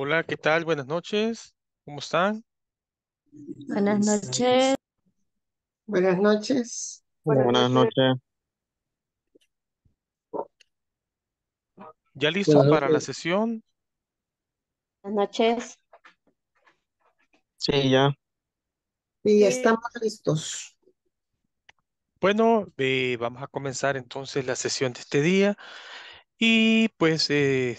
Hola, ¿qué tal? Buenas noches. ¿Cómo están? Buenas noches. Buenas noches. Buenas, noches. ¿Ya listos para la sesión? Buenas noches. Sí, ya. Y ya estamos listos. Bueno, eh, vamos a comenzar entonces la sesión de este día. Y pues eh,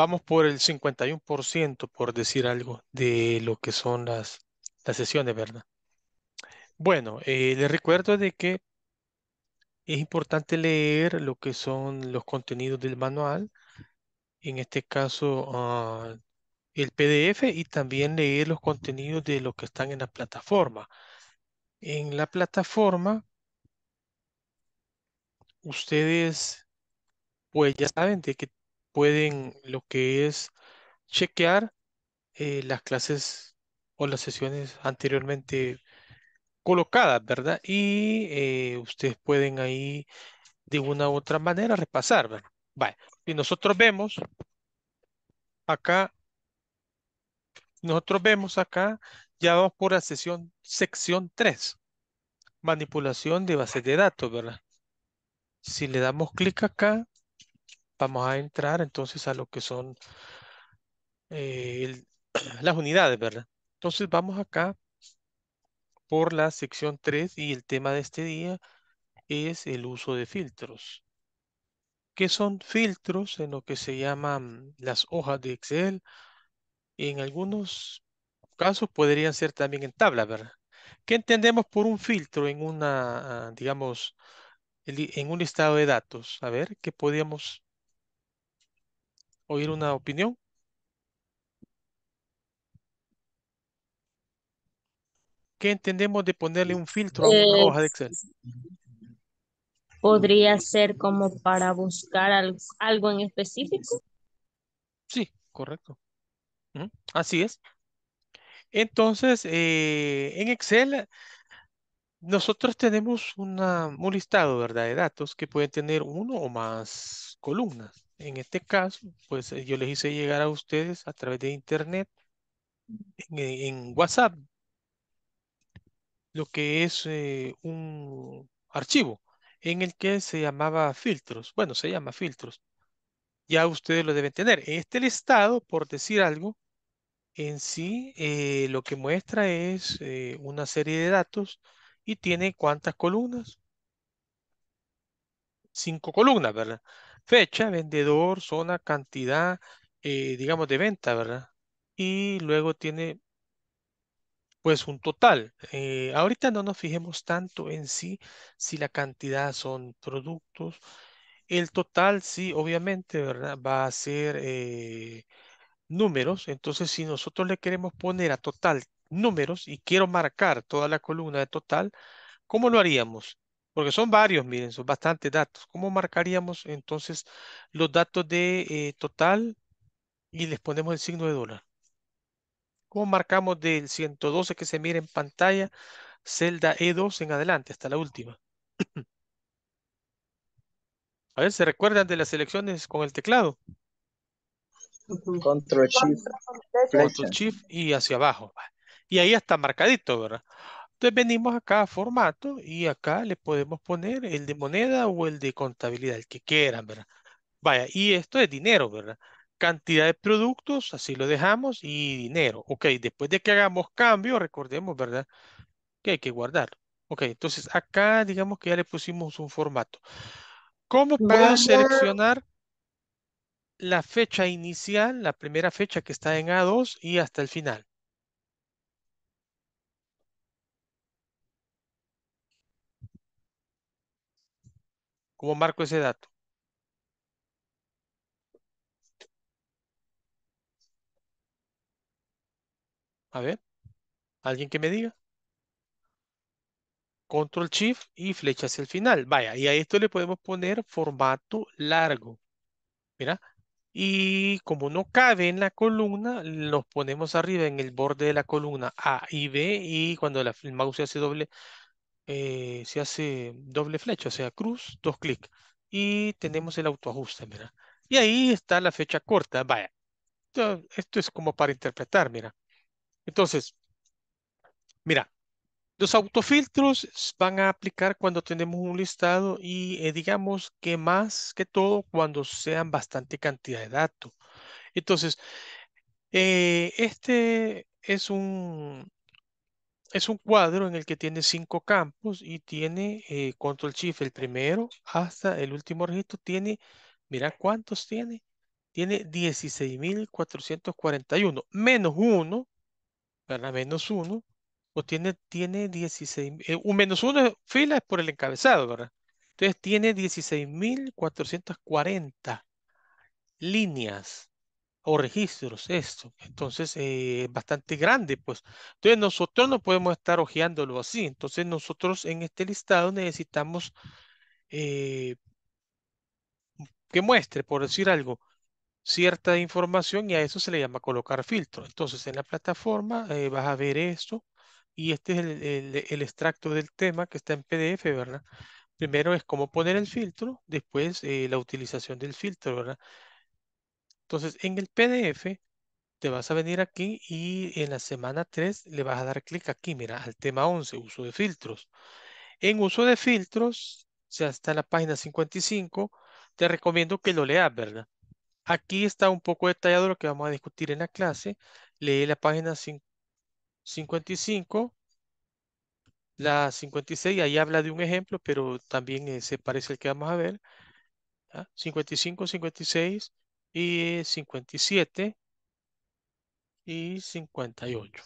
vamos por el 51%, por decir algo, de lo que son las, las sesiones, ¿verdad? Bueno, eh, les recuerdo de que es importante leer lo que son los contenidos del manual, en este caso ah, el PDF y también leer los contenidos de lo que están en la plataforma. En la plataforma, ustedes pues ya saben de que pueden lo que es chequear eh, las clases o las sesiones anteriormente colocadas, ¿verdad? Y eh, ustedes pueden ahí de una u otra manera repasar, ¿verdad? Vale. Y nosotros vemos acá, nosotros vemos acá, ya vamos por la sesión, sección 3, manipulación de bases de datos, ¿verdad? Si le damos clic acá, vamos a entrar entonces a lo que son eh, las unidades, ¿verdad? Entonces vamos acá por la sección 3 y el tema de este día es el uso de filtros. ¿Qué son filtros en lo que se llaman las hojas de Excel? En algunos casos podrían ser también en tabla, ¿verdad? ¿Qué entendemos por un filtro en una, ah, digamos, en un estado de datos? A ver, ¿qué podríamos oír una opinión? ¿Qué entendemos de ponerle un filtro a una pues, hoja de Excel? Podría ser como para buscar algo, en específico. Sí, correcto. Así es. Entonces, eh, en Excel nosotros tenemos una, un listado, ¿verdad? De datos que pueden tener uno o más columnas. En este caso, pues eh, yo les hice llegar a ustedes a través de internet, en, eh, WhatsApp, lo que es eh, un archivo en el que se llamaba filtros. Bueno, se llama filtros. Ya ustedes lo deben tener. Este listado, por decir algo, en sí lo que muestra es una serie de datos y tiene cuántas columnas. Cinco columnas, ¿verdad? fecha, vendedor, zona, cantidad, eh, digamos, de venta, ¿verdad? Y luego tiene, pues, un total. Eh, ahorita no nos fijemos tanto en sí, si la cantidad son productos. El total, sí, obviamente, ¿verdad? Va a ser eh, números. Entonces, si nosotros le queremos poner a total números y quiero marcar toda la columna de total, ¿cómo lo haríamos? Porque son varios, miren, son bastantes datos. ¿Cómo marcaríamos entonces los datos de eh, total y les ponemos el signo de dólar? ¿Cómo marcamos del 112 que se mira en pantalla, celda E2 en adelante, hasta la última? A ver, ¿se recuerdan de las elecciones con el teclado? Control Shift. Control Shift y hacia abajo. Y ahí está marcadito, ¿verdad? Entonces venimos acá a formato y acá le podemos poner el de moneda o el de contabilidad, el que quieran, ¿verdad? Vaya, y esto es dinero, ¿verdad? Cantidad de productos, así lo dejamos, y dinero. Ok, después de que hagamos cambio, recordemos, ¿verdad? Que hay que guardarlo. Ok, entonces acá digamos que ya le pusimos un formato. ¿Cómo puedo seleccionar la fecha inicial, la primera fecha que está en A2 y hasta el final? ¿Cómo marco ese dato? A ver, alguien que me diga. Control Shift y flecha hacia el final. Vaya, y a esto le podemos poner formato largo. Mira, y como no cabe en la columna, los ponemos arriba en el borde de la columna A y B y cuando el mouse hace doble eh, se hace doble flecha, o sea, cruz, dos clics. Y tenemos el autoajuste, mira. Y ahí está la fecha corta, vaya. Esto, es como para interpretar, mira. Entonces, mira, los autofiltros van a aplicar cuando tenemos un listado y eh, digamos que más que todo cuando sean bastante cantidad de datos. Entonces, eh, este es un, es un cuadro en el que tiene cinco campos y tiene eh, control shift el primero hasta el último registro. Tiene, mira cuántos tiene. Tiene 16.441 menos uno, ¿verdad? Menos uno. O tiene, tiene 16, eh, un menos uno fila es por el encabezado, ¿verdad? Entonces tiene 16.440 líneas o registros esto. Entonces, eh, bastante grande, pues. Entonces, nosotros no podemos estar hojeándolo así. Entonces, nosotros en este listado necesitamos eh, que muestre, por decir algo, cierta información y a eso se le llama colocar filtro. Entonces, en la plataforma eh, vas a ver esto y este es el, el, el, extracto del tema que está en PDF, ¿verdad? Primero es cómo poner el filtro, después eh, la utilización del filtro, ¿verdad? Entonces, en el PDF te vas a venir aquí y en la semana 3 le vas a dar clic aquí, mira, al tema 11, uso de filtros. En uso de filtros, ya está en la página 55, te recomiendo que lo leas, ¿verdad? Aquí está un poco detallado lo que vamos a discutir en la clase. Lee la página 55, la 56, ahí habla de un ejemplo, pero también se parece al que vamos a ver. 55, 56, y 57 y 58.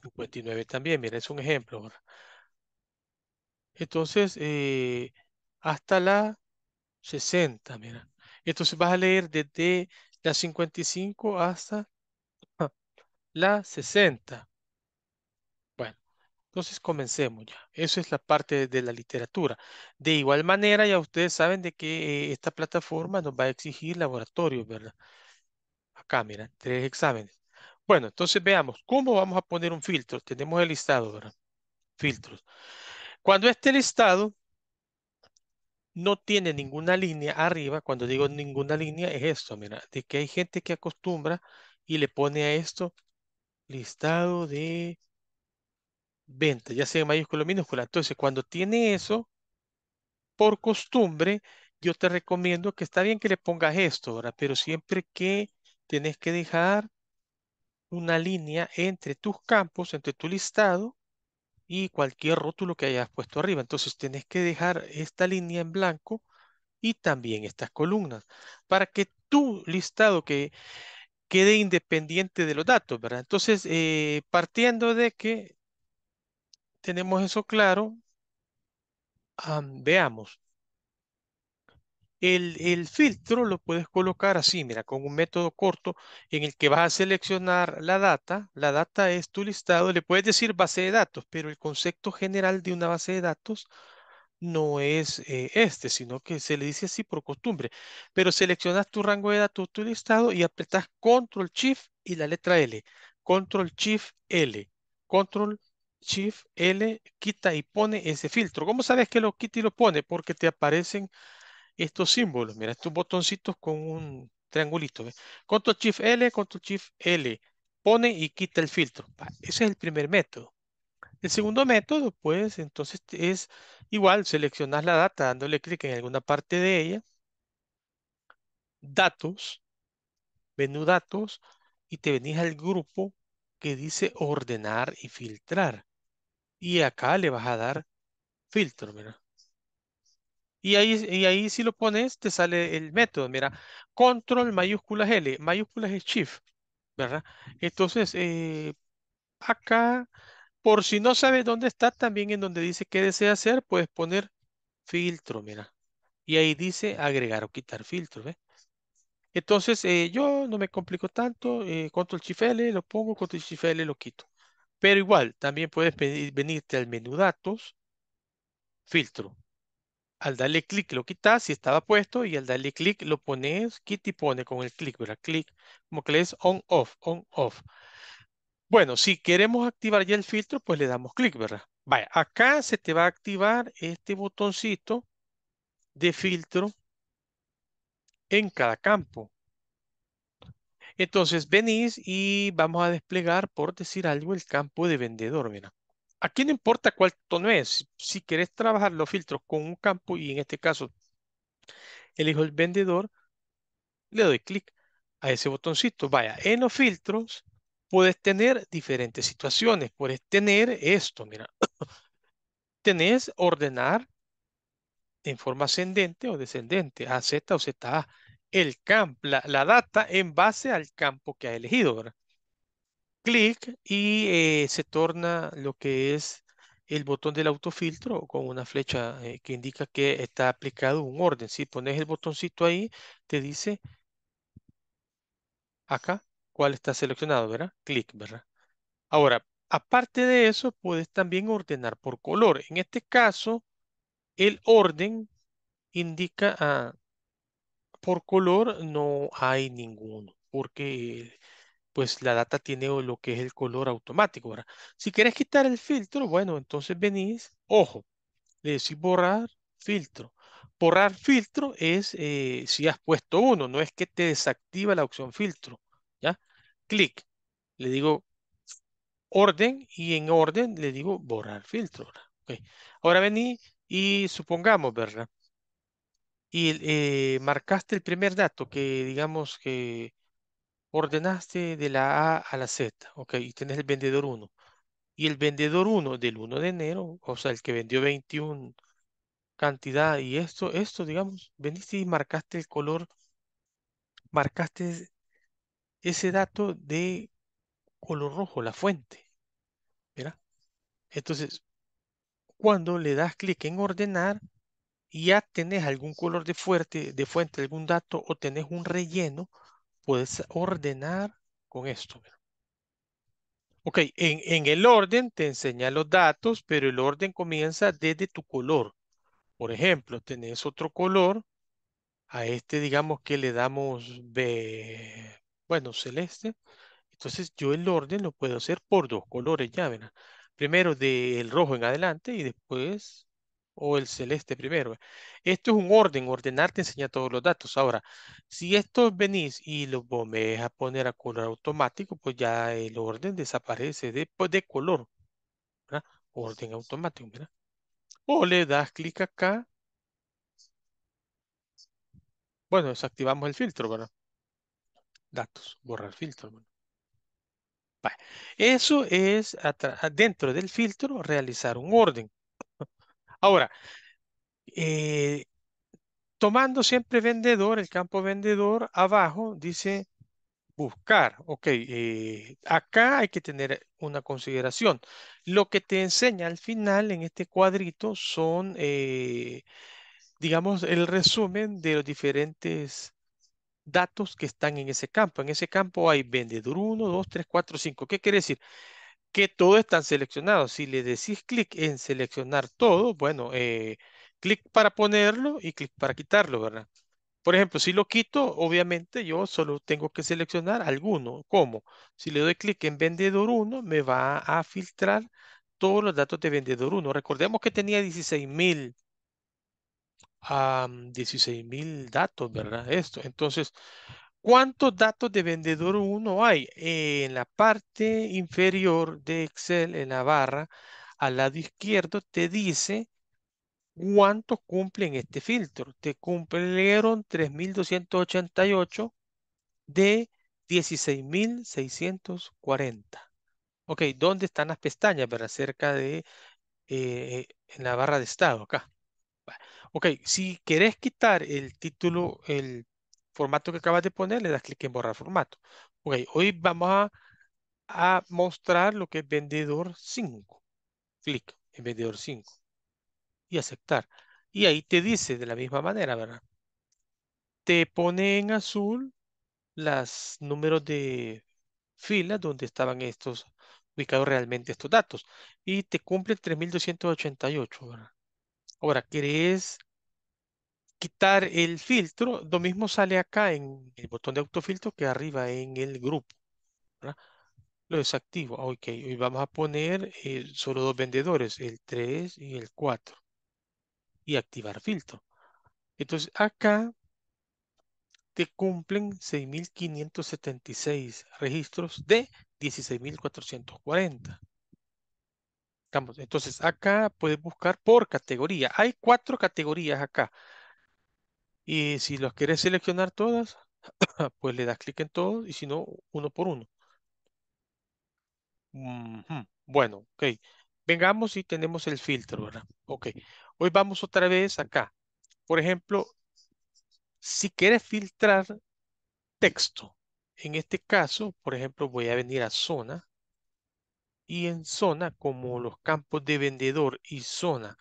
59 también, mira, es un ejemplo Entonces, eh, hasta la 60, mira. Entonces vas a leer desde la 55 hasta ah, la 60. Entonces comencemos ya. Eso es la parte de la literatura. De igual manera, ya ustedes saben de que eh, esta plataforma nos va a exigir laboratorios, ¿verdad? Acá, mira, tres exámenes. Bueno, entonces veamos, ¿cómo vamos a poner un filtro? Tenemos el listado, ¿verdad? Filtros. Cuando este listado no tiene ninguna línea arriba, cuando digo ninguna línea es esto, mira, de que hay gente que acostumbra y le pone a esto listado de venta, ya sea en mayúscula o minúscula. Entonces, cuando tiene eso, por costumbre, yo te recomiendo que está bien que le pongas esto, ¿verdad? Pero siempre que tienes que dejar una línea entre tus campos, entre tu listado y cualquier rótulo que hayas puesto arriba. Entonces, tienes que dejar esta línea en blanco y también estas columnas para que tu listado que quede independiente de los datos, ¿verdad? Entonces, eh, partiendo de que tenemos eso claro, veamos. El, filtro lo puedes colocar así, mira, con un método corto en el que vas a seleccionar la data. La data es tu listado, le puedes decir base de datos, pero el concepto general de una base de datos no es eh, este, sino que se le dice así por costumbre. Pero seleccionas tu rango de datos, tu listado y apretas Control Shift y la letra L. Control Shift L. Control Shift L quita y pone ese filtro. ¿Cómo sabes que lo quita y lo pone? Porque te aparecen estos símbolos. Mira, estos botoncitos con un triangulito. ¿ves? Control Shift L, tu Shift L. Pone y quita el filtro. Ese es el primer método. El segundo método, pues, entonces es igual, seleccionas la data dándole clic en alguna parte de ella. Datos, menú datos, y te venís al grupo que dice ordenar y filtrar. Y acá le vas a dar filtro, mira. Y ahí, y ahí si lo pones, te sale el método, mira. Control mayúsculas L, mayúsculas es Shift, ¿verdad? Entonces, eh, acá, por si no sabes dónde está, también en donde dice qué desea hacer, puedes poner filtro, mira. Y ahí dice agregar o quitar filtro, Entonces, eh, yo no me complico tanto, eh, control shift L lo pongo, control shift L lo quito. Pero igual, también puedes venirte al menú datos, filtro. Al darle clic lo quitas si estaba puesto y al darle clic lo pones, que te pone con el clic, ¿verdad? Clic, como que le es on, off, on, off. Bueno, si queremos activar ya el filtro, pues le damos clic, ¿verdad? Vaya, acá se te va a activar este botoncito de filtro en cada campo. Entonces, venís y vamos a desplegar, por decir algo, el campo de vendedor. Mira. Aquí no importa cuál tono es. Si querés trabajar los filtros con un campo y en este caso elijo el vendedor, le doy clic a ese botoncito. Vaya, en los filtros puedes tener diferentes situaciones. Puedes tener esto, mira. Tenés ordenar en forma ascendente o descendente, A, Z o ZA el campo la, data en base al campo que ha elegido. ¿verdad? Clic y eh, se torna lo que es el botón del autofiltro con una flecha eh, que indica que está aplicado un orden. Si pones el botoncito ahí, te dice acá cuál está seleccionado, ¿verdad? Clic, ¿verdad? Ahora, aparte de eso, puedes también ordenar por color. En este caso, el orden indica a por color no hay ninguno, porque pues la data tiene lo que es el color automático. Si querés quitar el filtro, bueno, entonces venís, ojo, le decís borrar filtro. Borrar filtro es eh, si has puesto uno, no es que te desactiva la opción filtro. ¿ya? Clic, le digo orden y en orden le digo borrar filtro. Ahora vení y supongamos, ¿verdad? y eh, marcaste el primer dato que digamos que ordenaste de la A a la Z, ok, y tenés el vendedor 1. Y el vendedor 1 del 1 de enero, o sea, el que vendió 21 cantidad y esto, esto, digamos, vendiste y marcaste el color, marcaste ese dato de color rojo, la fuente. ¿verdad? Entonces, cuando le das clic en ordenar, ya tenés algún color de, fuerte, de fuente, algún dato o tenés un relleno, puedes ordenar con esto. Ok, en, el orden te enseña los datos, pero el orden comienza desde tu color. Por ejemplo, tenés otro color, a este digamos que le damos, B, bueno, celeste. Entonces yo el orden lo puedo hacer por dos colores, ya verán. Primero del rojo en adelante y después o el celeste primero. Esto es un orden, ordenar te enseña todos los datos. Ahora, si estos venís y los volvés a poner a color automático, pues ya el orden desaparece de, pues, de color. Orden automático, mira O le das clic acá. Bueno, desactivamos el filtro, bueno Datos, borrar filtro. Eso es dentro del filtro realizar un orden. Ahora, eh, tomando siempre vendedor, el campo vendedor, abajo dice buscar. Ok, eh, acá hay que tener una consideración. Lo que te enseña al final en este cuadrito son, eh, digamos, el resumen de los diferentes datos que están en ese campo. En ese campo hay vendedor 1, 2, 3, 4, 5. ¿Qué quiere decir? que todo está seleccionado. Si le decís clic en seleccionar todo, bueno, eh, clic para ponerlo y clic para quitarlo, ¿verdad? Por ejemplo, si lo quito, obviamente yo solo tengo que seleccionar alguno. ¿Cómo? Si le doy clic en vendedor 1, me va a filtrar todos los datos de vendedor 1. Recordemos que tenía 16,000 datos, ¿verdad? Esto. Entonces, ¿Cuántos datos de vendedor uno hay? Eh, en la parte inferior de Excel, en la barra, al lado izquierdo, te dice cuántos cumplen este filtro. Te cumplieron 3.288 de 16.640. Ok, ¿dónde están las pestañas? Para cerca de, eh, en la barra de estado, acá. Ok, si querés quitar el título, el formato que acabas de poner, le das clic en borrar formato. Ok, hoy vamos a, mostrar lo que es vendedor 5. Clic en vendedor 5 y aceptar. Y ahí te dice de la misma manera, ¿verdad? Te pone en azul los números de filas donde estaban estos, ubicados realmente estos datos. Y te cumple 3288, ¿verdad? Ahora, ¿querés quitar el filtro, lo mismo sale acá en el botón de autofiltro que arriba en el grupo. Lo desactivo. Ah, ok, hoy vamos a poner eh, solo dos vendedores, el 3 y el 4. Y activar filtro. Entonces acá te cumplen 6.576 registros de 16.440. Entonces acá puedes buscar por categoría. Hay cuatro categorías acá. Y si los quieres seleccionar todas, pues le das clic en todos y si no, uno por uno. Bueno, ok. Vengamos y tenemos el filtro, ¿verdad? Ok. Hoy vamos otra vez acá. Por ejemplo, si quieres filtrar texto, en este caso, por ejemplo, voy a venir a zona. Y en zona, como los campos de vendedor y zona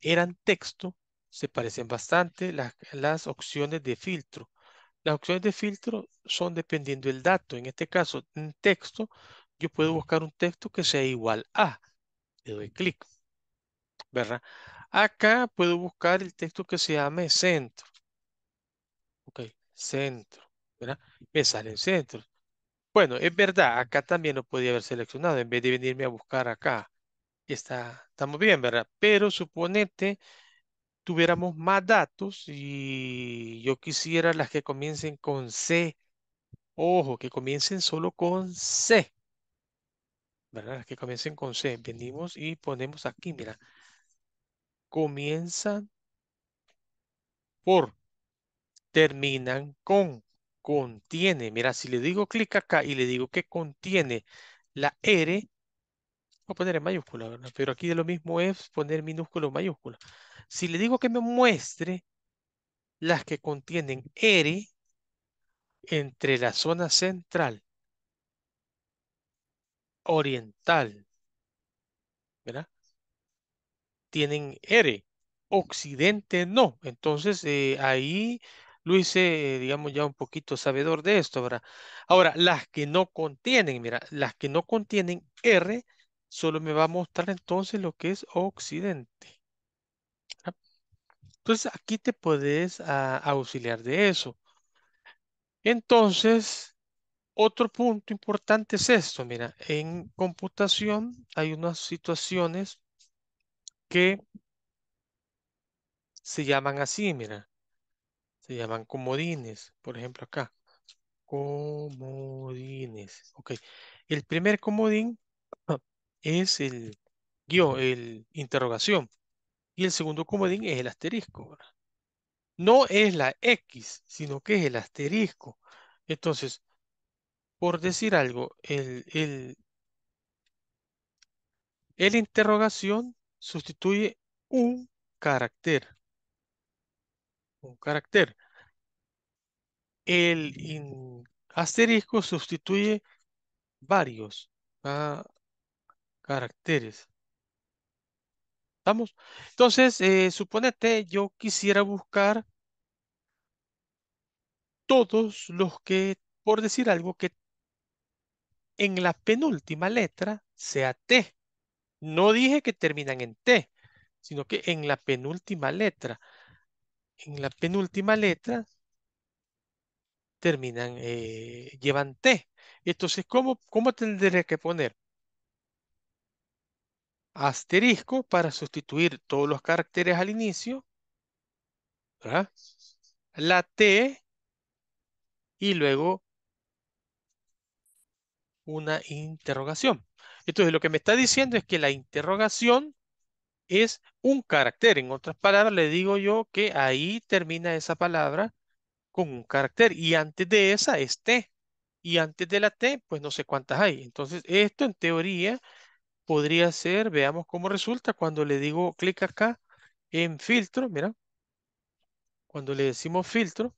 eran texto, se parecen bastante las, opciones de filtro. Las opciones de filtro son dependiendo del dato. En este caso, un texto, yo puedo buscar un texto que sea igual a. Le doy clic. ¿Verdad? Acá puedo buscar el texto que se llame centro. Ok, centro. ¿Verdad? Me sale en centro. Bueno, es verdad, acá también lo podía haber seleccionado en vez de venirme a buscar acá. Está, estamos bien, ¿verdad? Pero suponete tuviéramos más datos y yo quisiera las que comiencen con C. Ojo, que comiencen solo con C. ¿Verdad? Las que comiencen con C. Venimos y ponemos aquí, mira. Comienzan por, terminan con, contiene. Mira, si le digo clic acá y le digo que contiene la R, poner en mayúscula, ¿verdad? Pero aquí de lo mismo es poner minúsculo o mayúscula. Si le digo que me muestre las que contienen R entre la zona central, oriental, ¿verdad? Tienen R, occidente no. Entonces, eh, ahí lo hice, digamos ya un poquito sabedor de esto, ¿verdad? Ahora, las que no contienen, mira, las que no contienen R solo me va a mostrar entonces lo que es occidente. Ah, entonces aquí te puedes ah, auxiliar de eso. Entonces, otro punto importante es esto. Mira, en computación hay unas situaciones que se llaman así, mira. Se llaman comodines, por ejemplo acá. Comodines. Ok. El primer comodín es el guión, el interrogación. Y el segundo comodín es el asterisco. No es la X, sino que es el asterisco. Entonces, por decir algo, el, interrogación sustituye un carácter. Un carácter. El asterisco sustituye varios. Caracteres. ¿Estamos? Entonces, eh, suponete, yo quisiera buscar todos los que, por decir algo, que en la penúltima letra sea T. No dije que terminan en T, sino que en la penúltima letra. En la penúltima letra terminan, eh, llevan T. Entonces, ¿cómo, ¿cómo tendría que poner? asterisco para sustituir todos los caracteres al inicio, la T y luego una interrogación. Entonces lo que me está diciendo es que la interrogación es un carácter. En otras palabras, le digo yo que ahí termina esa palabra con un carácter y antes de esa es T. Y antes de la T, pues no sé cuántas hay. Entonces, esto en teoría podría ser, veamos cómo resulta cuando le digo clic acá en filtro, mira, cuando le decimos filtro,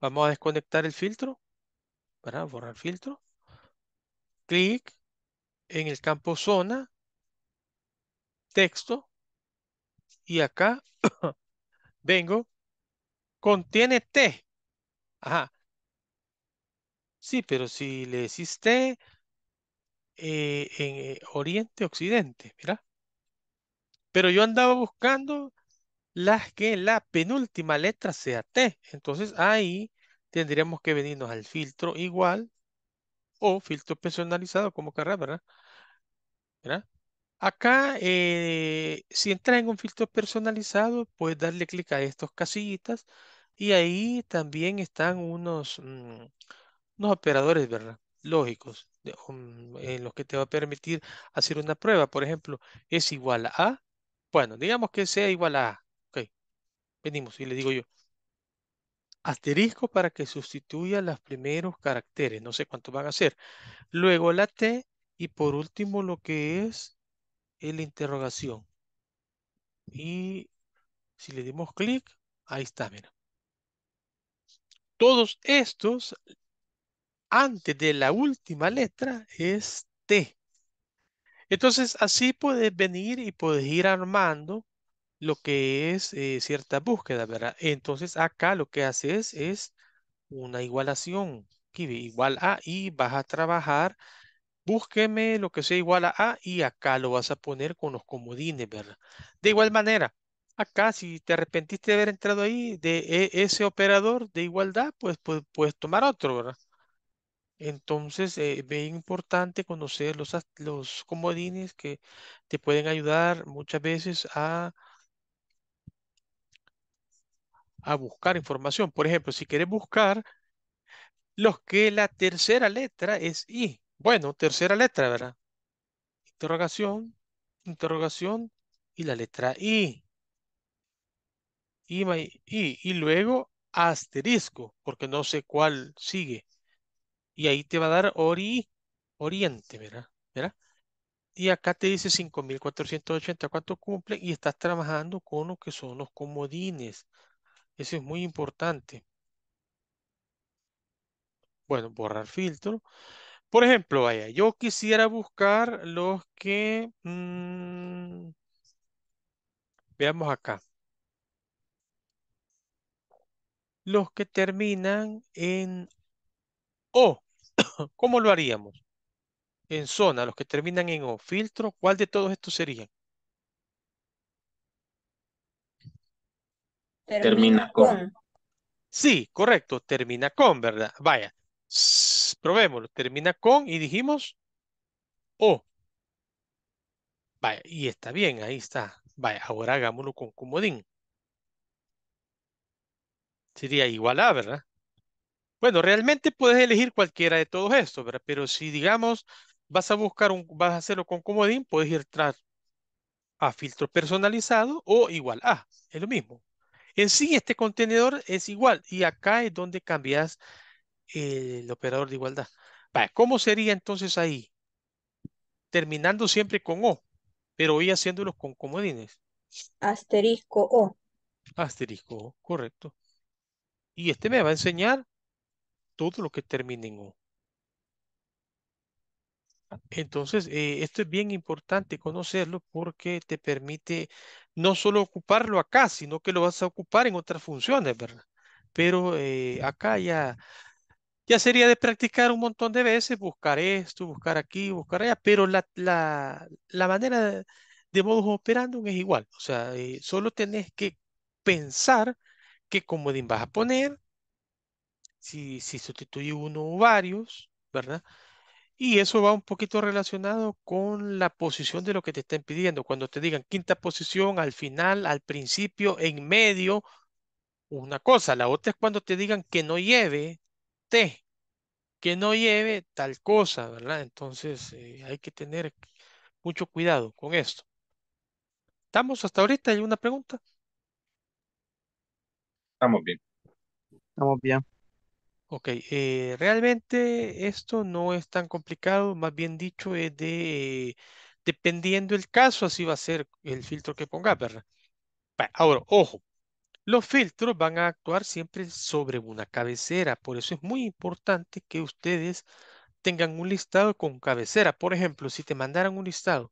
vamos a desconectar el filtro, para borrar filtro, clic en el campo zona, texto, y acá vengo, contiene T, ajá, sí, pero si le decís T, eh, en eh, Oriente, Occidente, mira. Pero yo andaba buscando las que la penúltima letra sea T. Entonces ahí tendríamos que venirnos al filtro igual o filtro personalizado como carrera, ¿verdad? ¿verdad? Acá, eh, si entras en un filtro personalizado, puedes darle clic a estos casillitas y ahí también están unos, mm, unos operadores, ¿verdad? Lógicos en eh, los que te va a permitir hacer una prueba. Por ejemplo, es igual a, bueno, digamos que sea igual a, a. ok, venimos y le digo yo, asterisco para que sustituya los primeros caracteres, no sé cuántos van a ser. Luego la T y por último lo que es la interrogación. Y si le dimos clic, ahí está, mira. Todos estos antes de la última letra es T. Entonces, así puedes venir y puedes ir armando lo que es eh, cierta búsqueda, ¿verdad? Entonces, acá lo que haces es una igualación. Aquí igual a y vas a trabajar. Búsqueme lo que sea igual a a y acá lo vas a poner con los comodines, ¿verdad? De igual manera, acá si te arrepentiste de haber entrado ahí de e, ese operador de igualdad, pues, pues puedes tomar otro, ¿verdad? Entonces, eh, es importante conocer los, comodines que te pueden ayudar muchas veces a, buscar información. Por ejemplo, si quieres buscar los que la tercera letra es I. Bueno, tercera letra, ¿verdad? Interrogación, interrogación y la letra I. I, y luego asterisco, porque no sé cuál sigue y ahí te va a dar ori, Oriente, ¿verdad? ¿verdad? Y acá te dice 5.480, ¿cuánto cumple? Y estás trabajando con lo que son los comodines. Eso es muy importante. Bueno, borrar filtro. Por ejemplo, vaya, yo quisiera buscar los que... Mm, veamos acá. Los que terminan en O. ¿Cómo lo haríamos? En zona, los que terminan en O, filtro, ¿cuál de todos estos serían? Termina con. Sí, correcto, termina con, ¿verdad? Vaya, probémoslo, termina con y dijimos O. Vaya, y está bien, ahí está. Vaya, ahora hagámoslo con comodín. Sería igual a, ¿verdad? Bueno, realmente puedes elegir cualquiera de todos estos, ¿verdad? Pero si, digamos, vas a buscar un, vas a hacerlo con comodín, puedes ir tras a filtro personalizado o igual a, es lo mismo. En sí, este contenedor es igual y acá es donde cambias el operador de igualdad. ¿Cómo sería entonces ahí? Terminando siempre con O, pero hoy haciéndolos con comodines. Asterisco O. Asterisco O, correcto. Y este me va a enseñar todo lo que termine en O. Ah. Entonces, eh, esto es bien importante conocerlo porque te permite no solo ocuparlo acá, sino que lo vas a ocupar en otras funciones, ¿verdad? Pero eh, acá ya, ya sería de practicar un montón de veces, buscar esto, buscar aquí, buscar allá, pero la, la, la manera de, de modus operandum es igual. O sea, eh, solo tenés que pensar que como vas a poner, si, si sustituye uno o varios, ¿verdad? Y eso va un poquito relacionado con la posición de lo que te estén pidiendo. Cuando te digan quinta posición, al final, al principio, en medio, una cosa. La otra es cuando te digan que no lleve T, que no lleve tal cosa, ¿verdad? Entonces eh, hay que tener mucho cuidado con esto. ¿Estamos hasta ahorita? ¿Hay una pregunta? Estamos bien. Estamos bien. Ok, eh, realmente esto no es tan complicado, más bien dicho, es de, eh, dependiendo el caso, así va a ser el filtro que ponga, ¿verdad? ahora, ojo, los filtros van a actuar siempre sobre una cabecera, por eso es muy importante que ustedes tengan un listado con cabecera. Por ejemplo, si te mandaran un listado,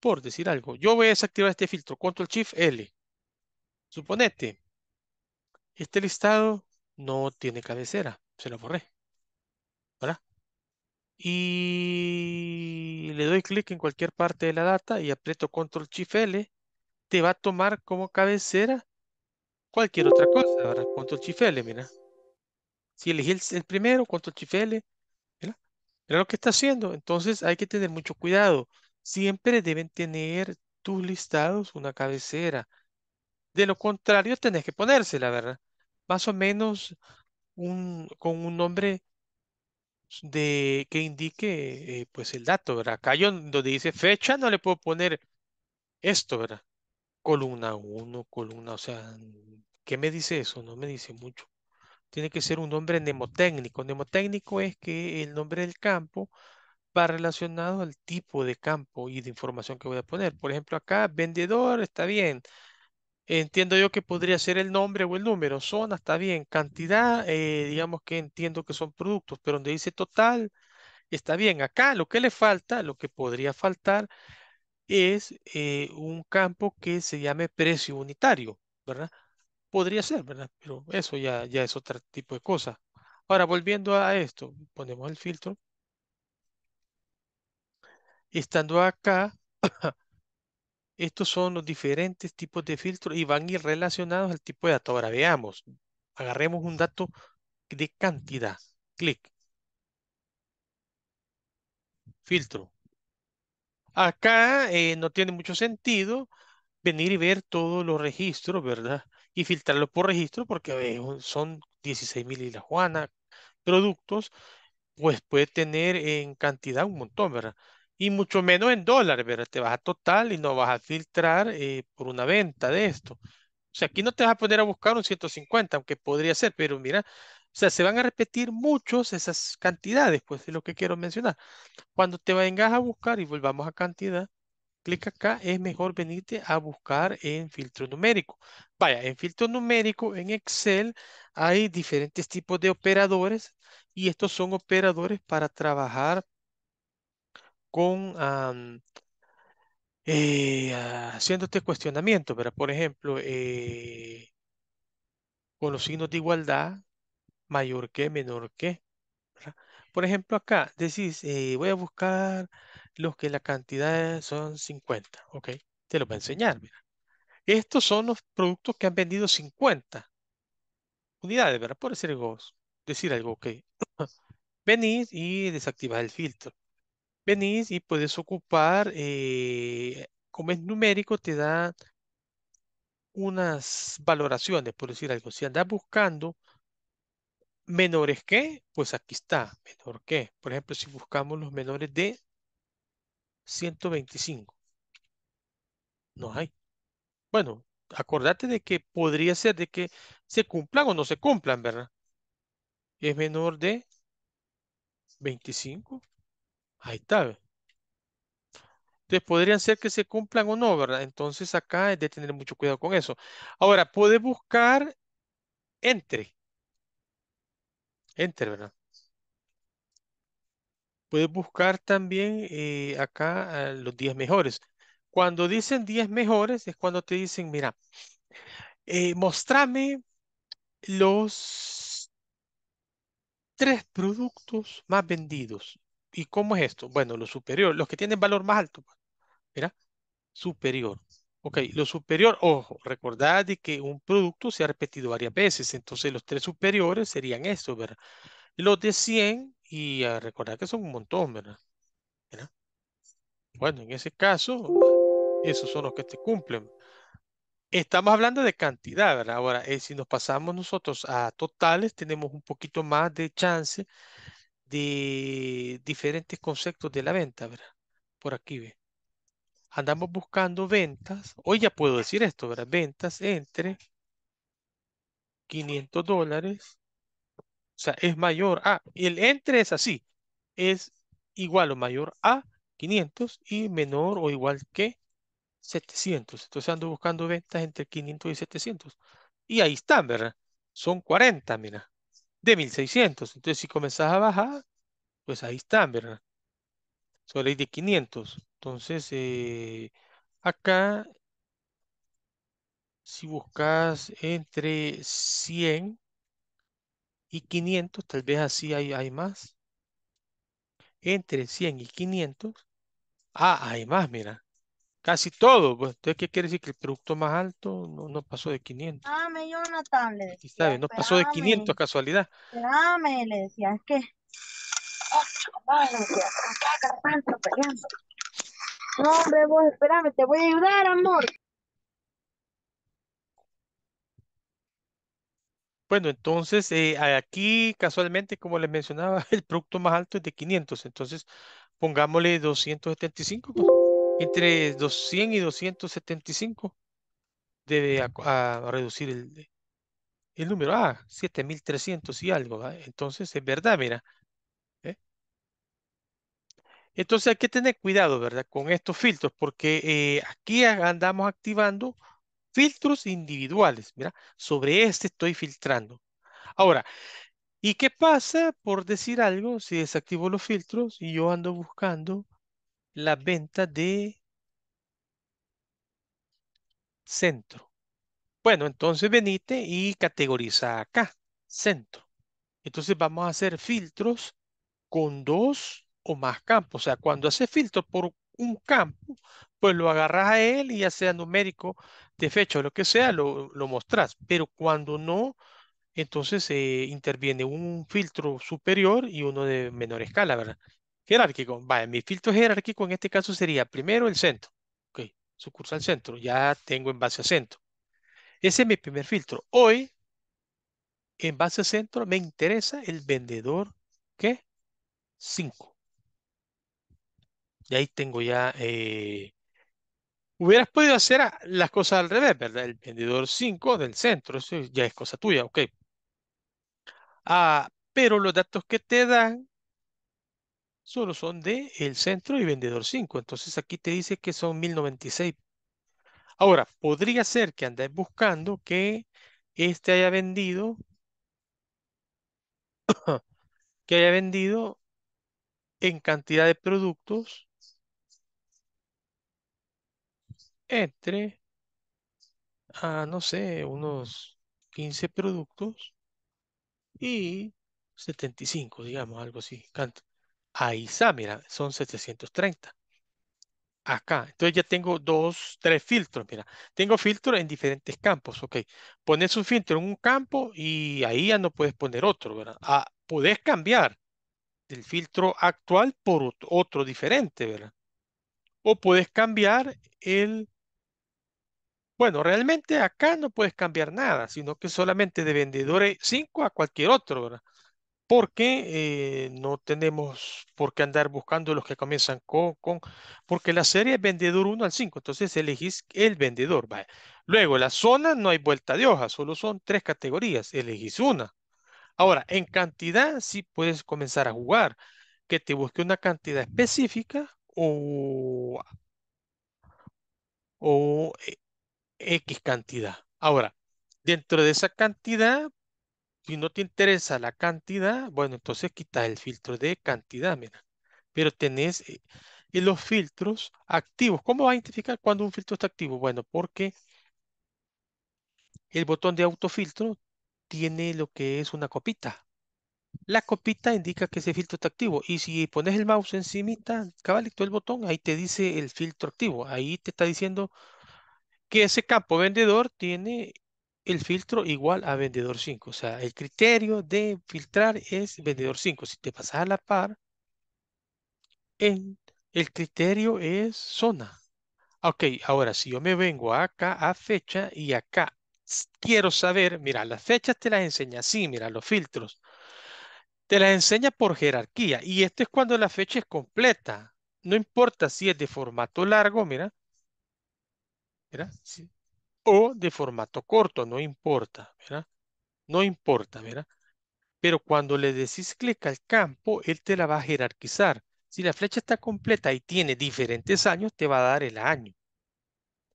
por decir algo, yo voy a desactivar este filtro, Control Shift L. Suponete, este listado no tiene cabecera, se lo borré. ¿Verdad? Y le doy clic en cualquier parte de la data y aprieto Control Shift te va a tomar como cabecera cualquier otra cosa, Control Shift L, mira. Si elegí el, primero, Control Shift L, mira, mira lo que está haciendo. Entonces hay que tener mucho cuidado. Siempre deben tener tus listados una cabecera. De lo contrario, tenés que ponérsela, ¿verdad? más o menos con un nombre de, que indique eh, pues el dato, Acá yo donde dice fecha no le puedo poner esto, ¿verdad? Columna 1, columna, o sea, ¿qué me dice eso? No me dice mucho. Tiene que ser un nombre mnemotécnico. Mnemotécnico es que el nombre del campo va relacionado al tipo de campo y de información que voy a poner. Por ejemplo, acá vendedor está bien, Entiendo yo que podría ser el nombre o el número. Zona está bien. Cantidad, eh, digamos que entiendo que son productos, pero donde dice total, está bien. Acá lo que le falta, lo que podría faltar, es eh, un campo que se llame precio unitario, ¿verdad? Podría ser, ¿verdad? Pero eso ya, ya es otro tipo de cosa. Ahora, volviendo a esto, ponemos el filtro. Estando acá, estos son los diferentes tipos de filtros y van a ir relacionados al tipo de dato. Ahora veamos, agarremos un dato de cantidad. Clic. Filtro. Acá eh, no tiene mucho sentido venir y ver todos los registros, ¿verdad? Y filtrarlos por registro porque eh, son 16.000 y la Juana productos, pues puede tener en cantidad un montón, ¿verdad? y mucho menos en dólares, ¿verdad? Te vas a total y no vas a filtrar eh, por una venta de esto. O sea, aquí no te vas a poner a buscar un 150, aunque podría ser, pero mira, o sea, se van a repetir muchos esas cantidades, pues es lo que quiero mencionar. Cuando te vengas a buscar y volvamos a cantidad, clic acá, es mejor venirte a buscar en filtro numérico. Vaya, en filtro numérico, en Excel, hay diferentes tipos de operadores y estos son operadores para trabajar con eh, haciendo este cuestionamiento, ¿verdad? Por ejemplo, eh, con los signos de igualdad, mayor que, menor que. Por ejemplo, acá decís, eh, voy a buscar los que la cantidad son 50, ¿ok? Te lo voy a enseñar, mira. Estos son los productos que han vendido 50 unidades, ¿verdad? Por decir algo, decir algo, ok. Venís y desactivar el filtro venís y puedes ocupar, eh, como es numérico, te da unas valoraciones, por decir algo. Si andas buscando menores que, pues aquí está, menor que. Por ejemplo, si buscamos los menores de 125. No hay. Bueno, acordate de que podría ser de que se cumplan o no se cumplan, ¿verdad? Es menor de 25. Ahí está. Entonces podrían ser que se cumplan o no, ¿verdad? Entonces acá es de tener mucho cuidado con eso. Ahora, puede buscar entre. entre ¿verdad? Puedes buscar también eh, acá los 10 mejores. Cuando dicen 10 mejores es cuando te dicen, mira, eh, mostrame los tres productos más vendidos ¿Y cómo es esto? Bueno, lo superior, los que tienen valor más alto. Pues, Mira, superior. Ok, lo superior, ojo, recordad de que un producto se ha repetido varias veces, entonces los tres superiores serían estos, ¿verdad? Los de 100, y ah, recordad que son un montón, ¿verdad? Bueno, en ese caso, esos son los que te cumplen. Estamos hablando de cantidad, ¿verdad? Ahora, eh, si nos pasamos nosotros a totales, tenemos un poquito más de chance de diferentes conceptos de la venta, ¿verdad? Por aquí ve. Andamos buscando ventas. Hoy ya puedo decir esto, ¿verdad? Ventas entre 500 dólares. O sea, es mayor a. El entre es así. Es igual o mayor a 500 y menor o igual que 700. Entonces ando buscando ventas entre 500 y 700. Y ahí están, ¿verdad? Son 40, mira de 1600. Entonces, si comenzás a bajar, pues ahí están, ¿verdad? Solo hay de 500. Entonces, eh, acá, si buscas entre 100 y 500, tal vez así hay, hay más. Entre 100 y 500. Ah, hay más, mira. Casi todo. Pues, entonces, qué quiere decir? Que el producto más alto no, no pasó de 500. Dame, Jonathan, le decía. Sabe? No pasó de 500 casualidad. Dame, le decía. Es que... No, hombre, vos espérame, te voy a ayudar, amor. Bueno, entonces eh, aquí casualmente, como les mencionaba, el producto más alto es de 500. Entonces, pongámosle 275 entre 200 y 275 debe a, reducir el, número. a ah, 7300 y algo. Ah, entonces, es verdad, mira. ¿eh? Entonces hay que tener cuidado, ¿verdad? Con estos filtros, porque eh, aquí andamos activando filtros individuales. Mira, sobre este estoy filtrando. Ahora, ¿y qué pasa por decir algo si desactivo los filtros y yo ando buscando la venta de centro. Bueno, entonces venite y categoriza acá, centro. Entonces vamos a hacer filtros con dos o más campos. O sea, cuando haces filtro por un campo, pues lo agarras a él y ya sea numérico, de fecha o lo que sea, lo, lo mostrás. Pero cuando no, entonces eh, interviene un filtro superior y uno de menor escala, ¿verdad? jerárquico. Vale, mi filtro jerárquico en este caso sería primero el centro. Ok, sucursal centro. Ya tengo en base a centro. Ese es mi primer filtro. Hoy, en base a centro, me interesa el vendedor, ¿qué? 5. Y ahí tengo ya... Eh, hubieras podido hacer las cosas al revés, ¿verdad? El vendedor 5 del centro, eso ya es cosa tuya, ok. Ah, pero los datos que te dan solo son de el centro y vendedor 5. Entonces aquí te dice que son 1096. Ahora, podría ser que andáis buscando que este haya vendido, que haya vendido en cantidad de productos entre, ah, no sé, unos 15 productos y 75, digamos, algo así. Ahí está, mira, son 730. Acá, entonces ya tengo dos, tres filtros, mira. Tengo filtros en diferentes campos, ok. Pones un filtro en un campo y ahí ya no puedes poner otro, ¿verdad? Ah, podés cambiar el filtro actual por otro diferente, ¿verdad? O puedes cambiar el... Bueno, realmente acá no puedes cambiar nada, sino que solamente de vendedores 5 a cualquier otro, ¿verdad? porque eh, no tenemos por qué andar buscando los que comienzan con, porque la serie es vendedor 1 al 5, entonces elegís el vendedor. Luego, la zona no hay vuelta de hoja, solo son tres categorías, elegís una. Ahora, en cantidad sí puedes comenzar a jugar, que te busque una cantidad específica o, o eh, X cantidad. Ahora, dentro de esa cantidad si no te interesa la cantidad, bueno, entonces quitas el filtro de cantidad, mira. Pero tenés eh, los filtros activos. ¿Cómo vas a identificar cuando un filtro está activo? Bueno, porque el botón de autofiltro tiene lo que es una copita. La copita indica que ese filtro está activo. Y si pones el mouse encimita, cabalito el botón, ahí te dice el filtro activo. Ahí te está diciendo que ese campo vendedor tiene el filtro igual a vendedor 5. O sea, el criterio de filtrar es vendedor 5. Si te pasas a la par, el criterio es zona. Ok, ahora si yo me vengo acá a fecha y acá quiero saber, mira, las fechas te las enseña así, mira, los filtros. Te las enseña por jerarquía y esto es cuando la fecha es completa. No importa si es de formato largo, mira. Mira, sí o de formato corto, no importa, ¿verdad? No importa, ¿verdad? Pero cuando le decís clic al campo, él te la va a jerarquizar. Si la flecha está completa y tiene diferentes años, te va a dar el año.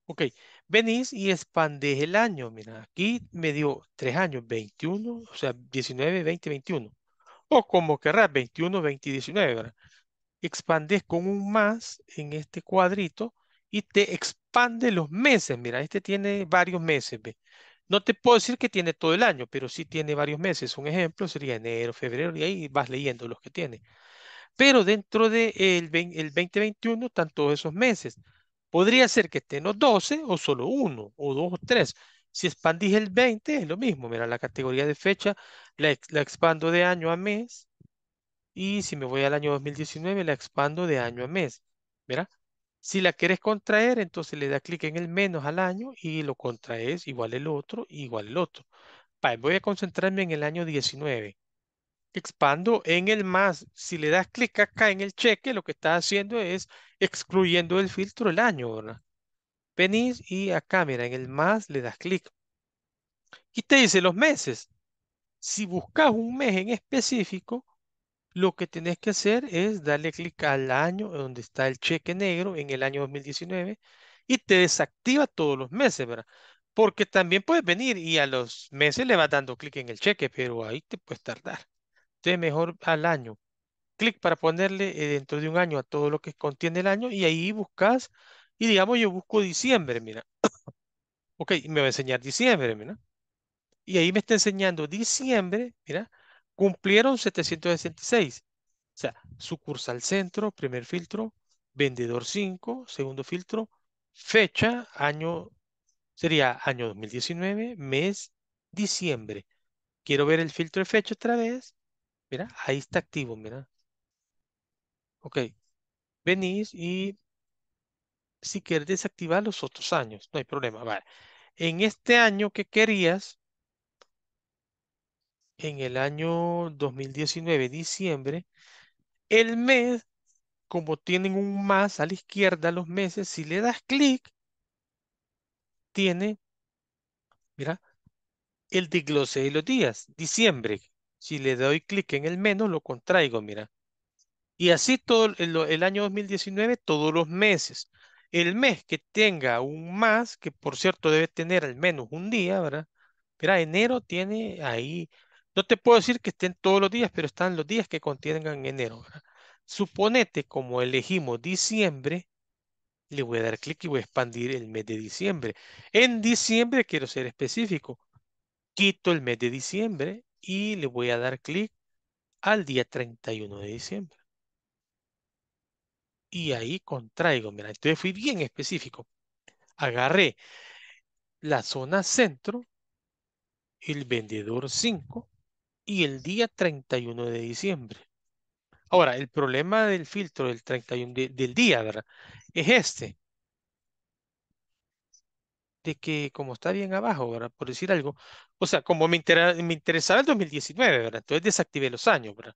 Ok, venís y expandes el año. Mira, aquí me dio tres años, 21, o sea, 19, 20, 21. O como querrás, 21, 20, 19, ¿verdad? Expandés con un más en este cuadrito y te expande los meses. Mira, este tiene varios meses. No te puedo decir que tiene todo el año, pero sí tiene varios meses. Un ejemplo sería enero, febrero, y ahí vas leyendo los que tiene. Pero dentro de el 2021 están todos esos meses. Podría ser que estén los 12 o solo uno, o dos o tres. Si expandís el 20, es lo mismo. Mira, la categoría de fecha la, la expando de año a mes. Y si me voy al año 2019, la expando de año a mes. Mira, si la quieres contraer, entonces le das clic en el menos al año y lo contraes igual el otro, igual el otro. voy a concentrarme en el año 19. Expando en el más. Si le das clic acá en el cheque, lo que está haciendo es excluyendo el filtro el año, ¿verdad? Venís y acá, mira, en el más le das clic. Y te dice los meses. Si buscas un mes en específico, lo que tenés que hacer es darle clic al año donde está el cheque negro en el año 2019 y te desactiva todos los meses, ¿verdad? Porque también puedes venir y a los meses le vas dando clic en el cheque, pero ahí te puedes tardar. Entonces mejor al año. Clic para ponerle eh, dentro de un año a todo lo que contiene el año y ahí buscas y digamos yo busco diciembre, mira. ok, me va a enseñar diciembre, mira. Y ahí me está enseñando diciembre, mira, Cumplieron 766. O sea, sucursal centro, primer filtro, vendedor 5, segundo filtro, fecha, año, sería año 2019, mes, diciembre. Quiero ver el filtro de fecha otra vez. Mira, ahí está activo, mira. Ok. Venís y si quieres desactivar los otros años, no hay problema. Vale. En este año que querías, en el año 2019, diciembre, el mes, como tienen un más a la izquierda los meses, si le das clic, tiene, mira, el desglose de los días, diciembre. Si le doy clic en el menos, lo contraigo, mira. Y así todo el, el año 2019, todos los meses. El mes que tenga un más, que por cierto debe tener al menos un día, ¿verdad? Mira, enero tiene ahí no te puedo decir que estén todos los días, pero están los días que contienen enero. Suponete, como elegimos diciembre, le voy a dar clic y voy a expandir el mes de diciembre. En diciembre quiero ser específico. Quito el mes de diciembre y le voy a dar clic al día 31 de diciembre. Y ahí contraigo, mira, entonces fui bien específico. Agarré la zona centro, el vendedor 5, y el día 31 de diciembre. Ahora, el problema del filtro del 31 del día, ¿verdad? Es este. De que como está bien abajo, ¿verdad? Por decir algo. O sea, como me, interesaba el 2019, ¿verdad? Entonces desactivé los años, ¿verdad?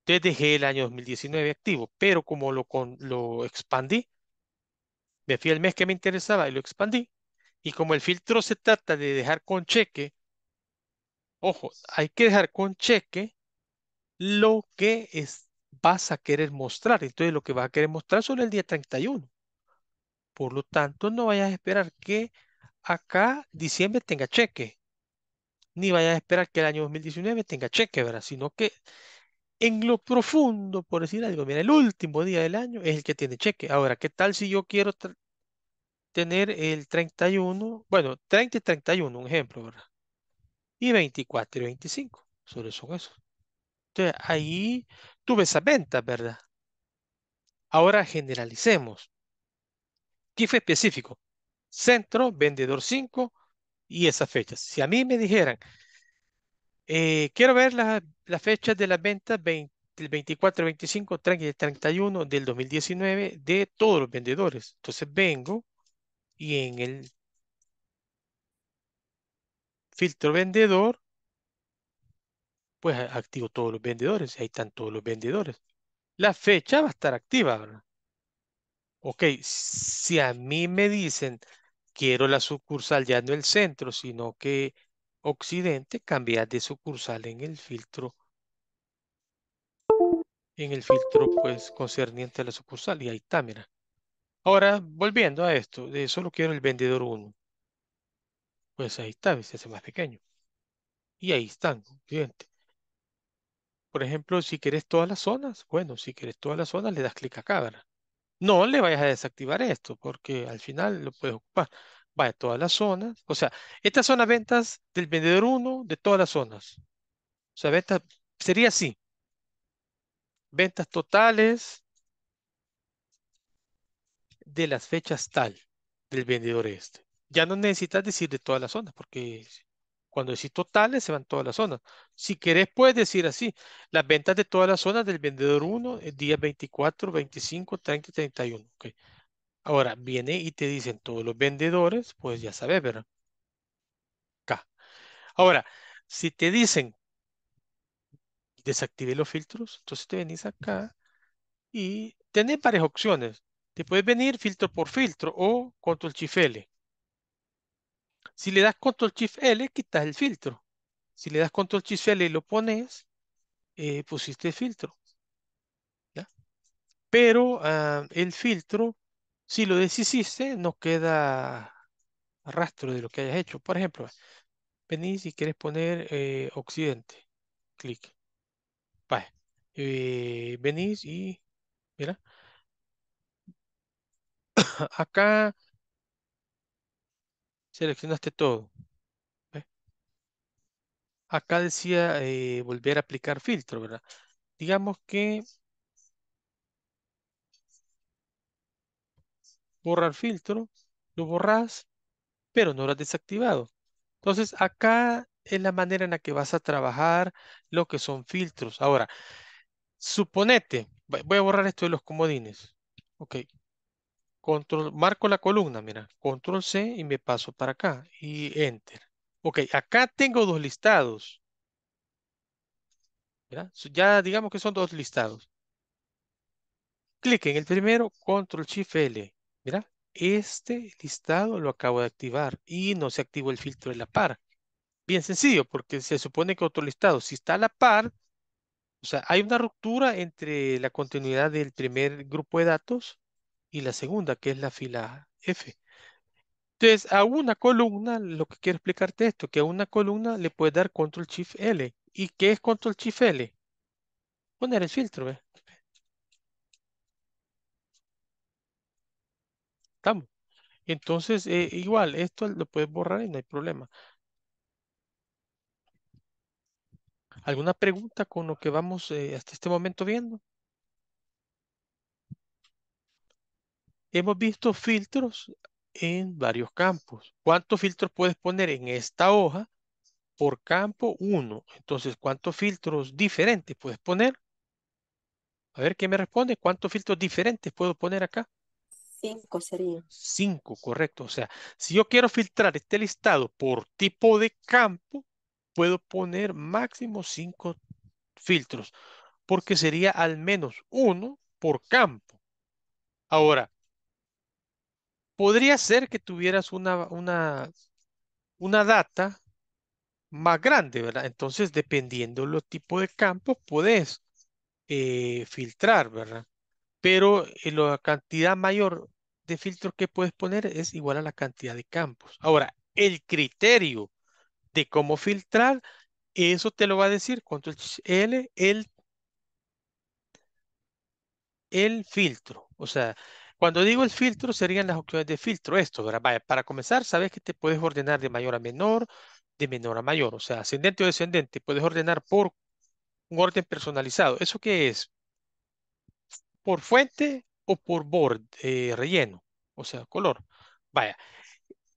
Entonces dejé el año 2019 activo, pero como lo, con, lo expandí, me fui al mes que me interesaba y lo expandí. Y como el filtro se trata de dejar con cheque Ojo, hay que dejar con cheque lo que vas a querer mostrar. Entonces, lo que vas a querer mostrar solo el día 31. Por lo tanto, no vayas a esperar que acá diciembre tenga cheque. Ni vayas a esperar que el año 2019 tenga cheque, ¿verdad? Sino que en lo profundo, por decir algo, mira, el último día del año es el que tiene cheque. Ahora, ¿qué tal si yo quiero tener el 31? Bueno, 30 y 31, un ejemplo, ¿verdad? y 24 y 25. sobre son esos. Entonces, ahí tuve esa venta, ¿verdad? Ahora generalicemos. ¿Qué fue específico? Centro, vendedor 5 y esas fechas. Si a mí me dijeran, eh, quiero ver las la fechas de las ventas del 24, 25, 30 31 del 2019 de todos los vendedores. Entonces vengo y en el filtro vendedor, pues activo todos los vendedores, ahí están todos los vendedores. La fecha va a estar activa, ¿verdad? Ok, si a mí me dicen quiero la sucursal ya no el centro, sino que occidente, cambia de sucursal en el filtro en el filtro pues concerniente a la sucursal y ahí está, mira. Ahora, volviendo a esto, de solo quiero el vendedor 1 pues ahí está, se hace más pequeño. Y ahí están, cliente. Por ejemplo, si quieres todas las zonas, bueno, si quieres todas las zonas, le das clic acá, ¿verdad? No le vayas a desactivar esto, porque al final lo puedes ocupar. vaya todas las zonas. O sea, estas son las ventas del vendedor 1 de todas las zonas. O sea, ventas, sería así. Ventas totales de las fechas tal del vendedor este ya no necesitas decir de todas las zonas, porque cuando decís totales se van todas las zonas. Si querés, puedes decir así, las ventas de todas las zonas del vendedor 1, el eh, día 24, 25, 30 31. Okay. Ahora, viene y te dicen todos los vendedores, pues ya sabes, ¿verdad? Acá. Ahora, si te dicen, desactive los filtros, entonces te venís acá y tenés varias opciones. Te puedes venir filtro por filtro o control chifele. Si le das control shift L, quitas el filtro. Si le das control shift L y lo pones, eh, pusiste el filtro. Pero ah, el filtro, si lo deshiciste, no queda rastro de lo que hayas hecho. Por ejemplo, venís y quieres poner eh, occidente. Clic. Eh, venís y mira. Acá Seleccionaste todo. Acá decía eh, volver a aplicar filtro, ¿verdad? Digamos que borrar filtro, lo borras, pero no lo has desactivado. Entonces acá es la manera en la que vas a trabajar lo que son filtros. Ahora, suponete, voy a borrar esto de los comodines. Ok, Control, marco la columna, mira, control C y me paso para acá y enter. Ok, acá tengo dos listados. ya digamos que son dos listados. Clic en el primero, control shift L. Mira, este listado lo acabo de activar y no se activó el filtro de la par. Bien sencillo, porque se supone que otro listado, si está a la par, o sea, hay una ruptura entre la continuidad del primer grupo de datos y la segunda, que es la fila F. Entonces, a una columna, lo que quiero explicarte esto, que a una columna le puedes dar Control Shift L. ¿Y qué es Control Shift L? Poner el filtro, ¿ves? Estamos. Entonces, eh, igual, esto lo puedes borrar y no hay problema. ¿Alguna pregunta con lo que vamos eh, hasta este momento viendo? Hemos visto filtros en varios campos. ¿Cuántos filtros puedes poner en esta hoja? Por campo 1. Entonces, ¿cuántos filtros diferentes puedes poner? A ver, ¿qué me responde? ¿Cuántos filtros diferentes puedo poner acá? Cinco sería. Cinco, correcto. O sea, si yo quiero filtrar este listado por tipo de campo, puedo poner máximo cinco filtros, porque sería al menos uno por campo. Ahora, podría ser que tuvieras una, una, una data más grande, ¿verdad? Entonces, dependiendo los tipos de campos, puedes eh, filtrar, ¿verdad? Pero eh, la cantidad mayor de filtros que puedes poner es igual a la cantidad de campos. Ahora, el criterio de cómo filtrar, eso te lo va a decir L, el, el filtro. O sea, cuando digo el filtro, serían las opciones de filtro. Esto, Vaya, para comenzar, sabes que te puedes ordenar de mayor a menor, de menor a mayor, o sea, ascendente o descendente. Puedes ordenar por un orden personalizado. ¿Eso qué es? ¿Por fuente o por borde, eh, relleno? O sea, color. Vaya,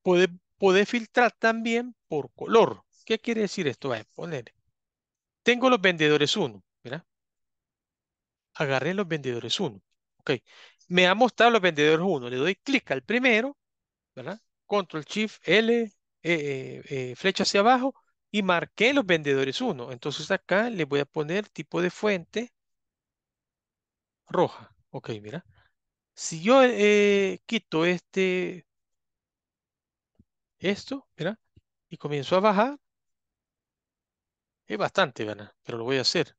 puedes puede filtrar también por color. ¿Qué quiere decir esto? Vaya, poner. Tengo los vendedores 1, ¿verdad? Agarré los vendedores 1. Ok, me ha mostrado los vendedores 1. Le doy clic al primero, ¿verdad? Control Shift L, eh, eh, eh, flecha hacia abajo y marqué los vendedores 1. Entonces acá le voy a poner tipo de fuente roja. Ok, mira. Si yo quito este, esto, mira, y comienzo a bajar, es bastante, ¿verdad? Pero lo voy a hacer.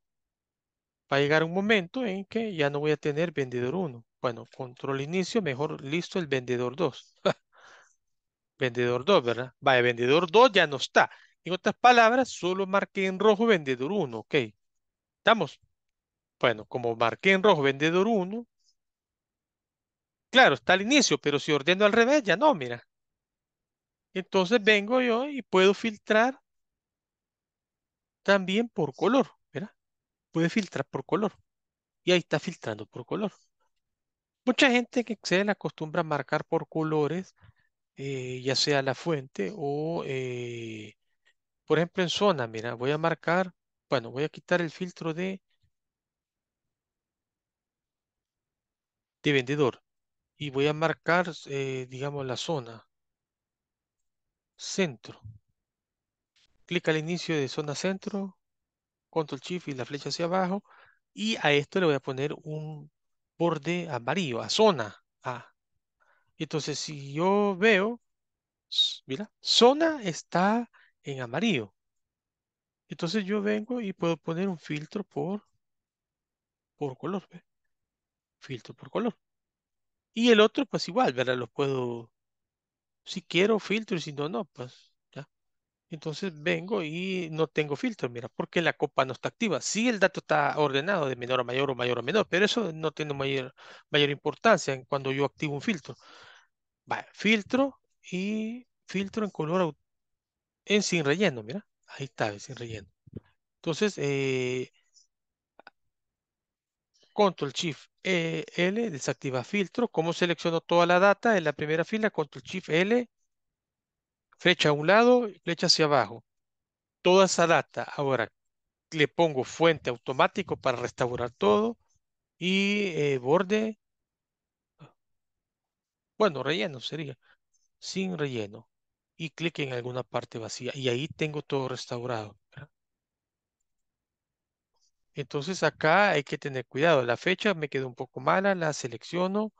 Va a llegar un momento en que ya no voy a tener vendedor 1. Bueno, control inicio, mejor listo el vendedor 2. vendedor 2, ¿verdad? Vaya, vendedor 2 ya no está. En otras palabras, solo marqué en rojo vendedor 1, ¿ok? ¿Estamos? Bueno, como marqué en rojo vendedor 1, claro, está al inicio, pero si ordeno al revés, ya no, mira. Entonces vengo yo y puedo filtrar también por color, ¿verdad? Puede filtrar por color. Y ahí está filtrando por color. Mucha gente que se acostumbra a marcar por colores, eh, ya sea la fuente o, eh, por ejemplo, en zona. Mira, voy a marcar, bueno, voy a quitar el filtro de, de vendedor y voy a marcar, eh, digamos, la zona. Centro. Clic al inicio de zona centro, control shift y la flecha hacia abajo. Y a esto le voy a poner un borde amarillo, a zona A. Entonces, si yo veo, mira, zona está en amarillo. Entonces yo vengo y puedo poner un filtro por, por color. Filtro por color. Y el otro, pues igual, ¿verdad? Lo puedo, si quiero, filtro y si no, no, pues entonces vengo y no tengo filtro, mira, porque la copa no está activa. Sí, el dato está ordenado de menor a mayor o mayor a menor, pero eso no tiene mayor, mayor importancia en cuando yo activo un filtro. Va filtro y filtro en color en sin relleno, mira. Ahí está, sin relleno. Entonces, eh, Control Shift e, L, desactiva filtro. ¿Cómo selecciono toda la data en la primera fila? Control Shift L, flecha a un lado, flecha hacia abajo. Toda esa data, ahora le pongo fuente automático para restaurar todo y eh, borde, bueno, relleno sería, sin relleno. Y clic en alguna parte vacía y ahí tengo todo restaurado. Entonces acá hay que tener cuidado. La fecha me quedó un poco mala, la selecciono,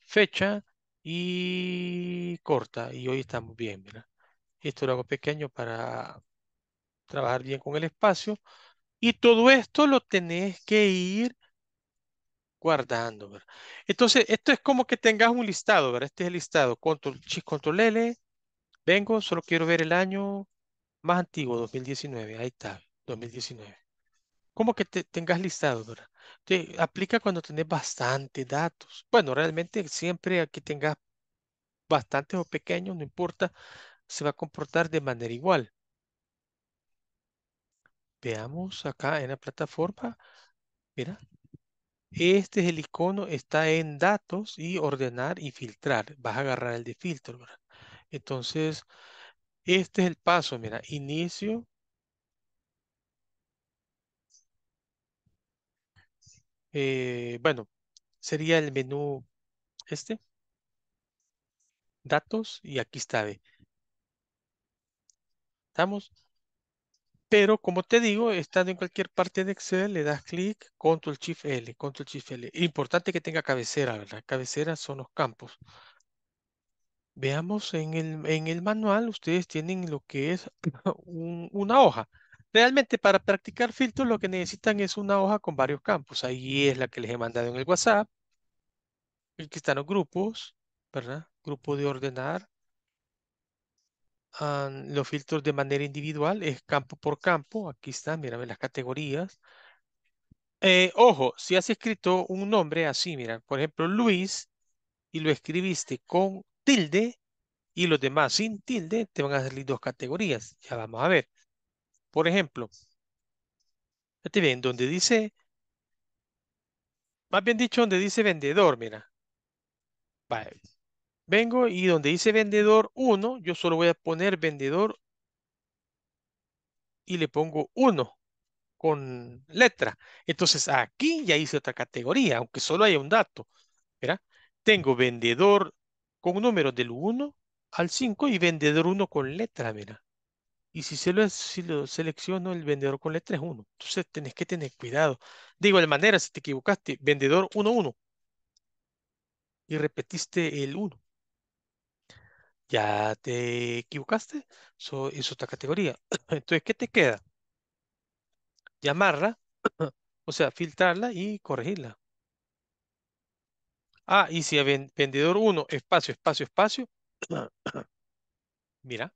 fecha y corta. Y hoy estamos bien, ¿verdad? Esto lo hago pequeño para trabajar bien con el espacio. Y todo esto lo tenés que ir guardando. Entonces, esto es como que tengas un listado, Este es el listado. Control, control L. Vengo, solo quiero ver el año más antiguo, 2019. Ahí está, 2019. Como que tengas listado, Te aplica cuando tenés bastante datos. Bueno, realmente siempre aquí tengas bastantes o pequeños, no importa, se va a comportar de manera igual. Veamos acá en la plataforma. Mira, este es el icono, está en datos y ordenar y filtrar. Vas a agarrar el de filtro, Entonces, este es el paso, mira, inicio. Eh, bueno, sería el menú este. Datos y aquí está, ¿ve? ¿Estamos? Pero como te digo, estando en cualquier parte de Excel, le das clic, Control Shift L, Control Shift L. Importante que tenga cabecera, ¿verdad? Cabecera son los campos. Veamos en el, en el manual, ustedes tienen lo que es una hoja. Realmente para practicar filtros lo que necesitan es una hoja con varios campos. Ahí es la que les he mandado en el WhatsApp. Aquí están los grupos, ¿verdad? Grupo de ordenar, Ah, los filtros de manera individual, es campo por campo. Aquí están, ven las categorías. Eh, ojo, si has escrito un nombre así, mira, por ejemplo, Luis, y lo escribiste con tilde, y los demás sin tilde, te van a salir dos categorías. Ya vamos a ver. Por ejemplo, te ven donde dice, más bien dicho, donde dice vendedor, mira. Vale, Vengo y donde dice vendedor 1, yo solo voy a poner vendedor y le pongo 1 con letra. Entonces aquí ya hice otra categoría, aunque solo haya un dato. Tengo vendedor con números del 1 al 5 y vendedor 1 con letra, Y si, se lo, si lo selecciono, el vendedor con letra es 1. Entonces tenés que tener cuidado. De igual manera, si te equivocaste, vendedor 1-1 y repetiste el 1 ya te equivocaste so, es otra categoría. Entonces, ¿qué te queda? Llamarla, o sea, filtrarla y corregirla. Ah, y si vendedor 1, espacio, espacio, espacio, mira,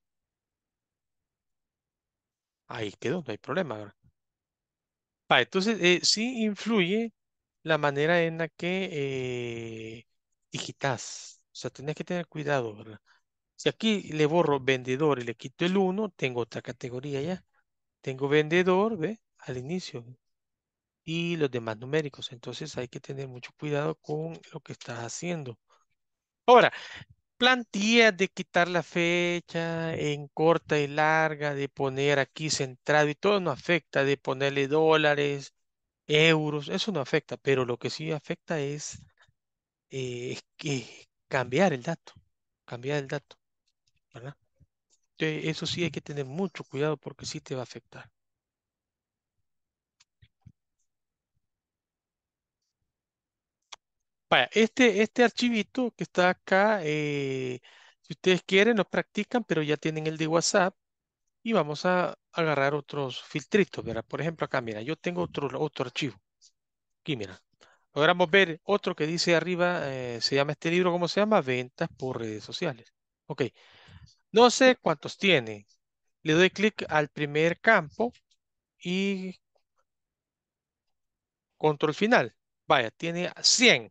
ahí quedó, no hay problema. entonces, eh, sí influye la manera en la que eh, digitas. O sea, tenés que tener cuidado, ¿verdad? Si aquí le borro vendedor y le quito el 1, tengo otra categoría ya. Tengo vendedor, ¿ve? Al inicio. Y los demás numéricos. Entonces hay que tener mucho cuidado con lo que estás haciendo. Ahora, plantillas de quitar la fecha en corta y larga, de poner aquí centrado y todo no afecta, de ponerle dólares, euros, eso no afecta, pero lo que sí afecta es, eh, es cambiar el dato, cambiar el dato eso sí hay que tener mucho cuidado porque sí te va a afectar. este, este archivito que está acá, eh, si ustedes quieren, lo practican, pero ya tienen el de WhatsApp. Y vamos a agarrar otros filtritos, Por ejemplo, acá, mira, yo tengo otro, otro archivo. Aquí, mira. Logramos ver otro que dice arriba, eh, se llama este libro, ¿cómo se llama? Ventas por redes sociales. Ok, no sé cuántos tiene. Le doy clic al primer campo y control final. Vaya, tiene 100.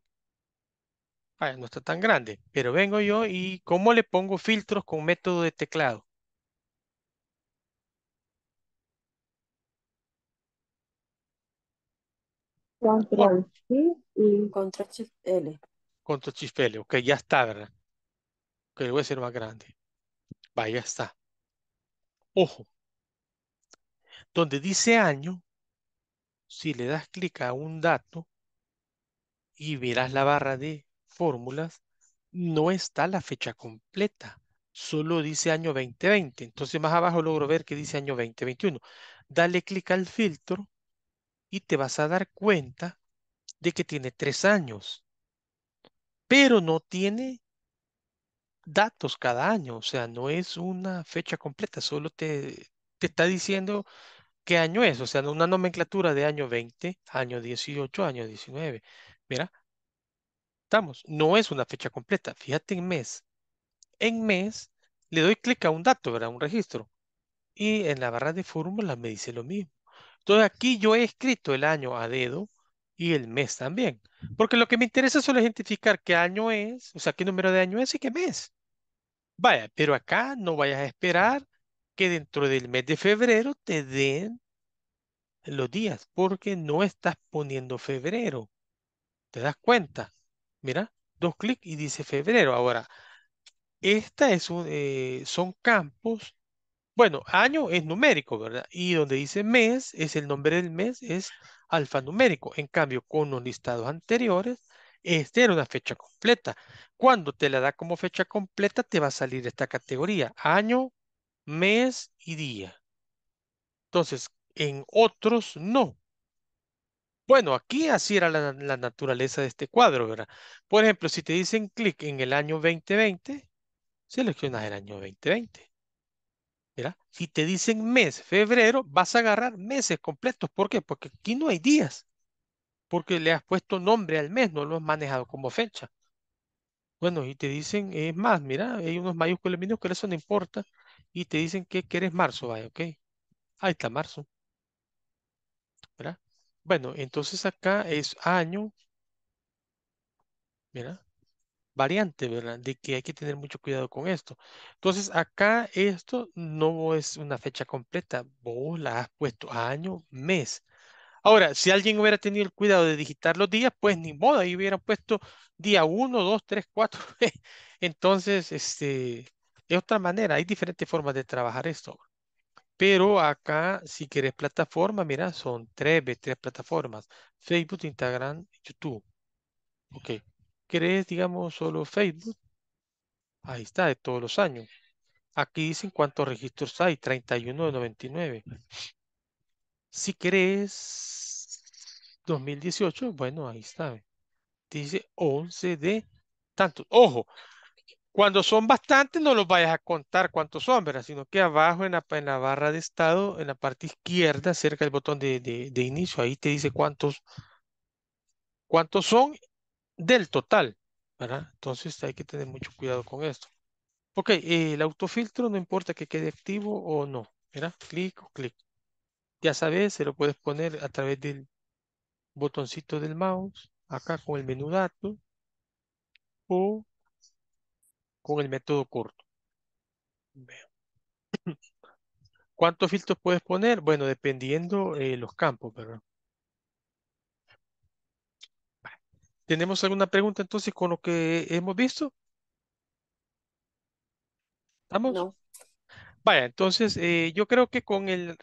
Vaya, no está tan grande. Pero vengo yo y ¿cómo le pongo filtros con método de teclado? Control C y Control L. Control L, ok, ya está, ¿verdad? Ok, voy a ser más grande. Vaya está. Ojo, donde dice año, si le das clic a un dato y verás la barra de fórmulas, no está la fecha completa. Solo dice año 2020. Entonces más abajo logro ver que dice año 2021. Dale clic al filtro y te vas a dar cuenta de que tiene tres años. Pero no tiene datos cada año, o sea, no es una fecha completa, solo te, te está diciendo qué año es, o sea, una nomenclatura de año 20, año 18, año 19. Mira, estamos, no es una fecha completa, fíjate en mes. En mes le doy clic a un dato, ¿verdad? Un registro. Y en la barra de fórmulas me dice lo mismo. Entonces aquí yo he escrito el año a dedo y el mes también. Porque lo que me interesa solo es identificar qué año es, o sea, qué número de año es y qué mes. Vaya, pero acá no vayas a esperar que dentro del mes de febrero te den los días, porque no estás poniendo febrero. ¿Te das cuenta? Mira, dos clics y dice febrero. Ahora, esta es un, eh, son campos. Bueno, año es numérico, ¿verdad? Y donde dice mes, es el nombre del mes, es alfanumérico. En cambio, con los listados anteriores, esta era una fecha completa. Cuando te la da como fecha completa, te va a salir esta categoría, año, mes y día. Entonces, en otros no. Bueno, aquí así era la, naturaleza de este cuadro, ¿verdad? Por ejemplo, si te dicen clic en el año 2020, seleccionas el año 2020. ¿Verdad? Si te dicen mes, febrero, vas a agarrar meses completos. ¿Por qué? Porque aquí no hay días porque le has puesto nombre al mes, no lo has manejado como fecha. Bueno, y te dicen, es más, mira, hay unos mayúsculas minúsculas, eso no importa, y te dicen que, eres marzo, vaya, ok. Ahí está marzo. ¿Verdad? Bueno, entonces acá es año, mira, variante, ¿verdad? De que hay que tener mucho cuidado con esto. Entonces acá esto no es una fecha completa, vos la has puesto año, mes. Ahora, si alguien hubiera tenido el cuidado de digitar los días, pues ni modo, ahí hubieran puesto día 1, 2, 3, 4. Entonces, este, de otra manera, hay diferentes formas de trabajar esto. Pero acá, si querés plataforma, mira, son tres, tres plataformas. Facebook, Instagram, YouTube. Ok. ¿Querés, digamos, solo Facebook? Ahí está, de todos los años. Aquí dicen cuántos registros hay, 31 de 99. Si querés 2018, bueno, ahí está. Dice 11 de tantos. Ojo, cuando son bastantes no los vayas a contar cuántos son, ¿verdad? Sino que abajo en la, barra de estado, en la parte izquierda, cerca del botón de, inicio, ahí te dice cuántos, cuántos son del total, ¿verdad? Entonces hay que tener mucho cuidado con esto. Ok, eh, el autofiltro no importa que quede activo o no, ¿verdad? Clic o clic. Ya sabes, se lo puedes poner a través del botoncito del mouse, acá con el menú dato o con el método corto. ¿Cuántos filtros puedes poner? Bueno, dependiendo eh, los campos, ¿verdad? ¿Tenemos alguna pregunta entonces con lo que hemos visto? ¿Estamos? No. Vaya, entonces eh, yo creo que con el,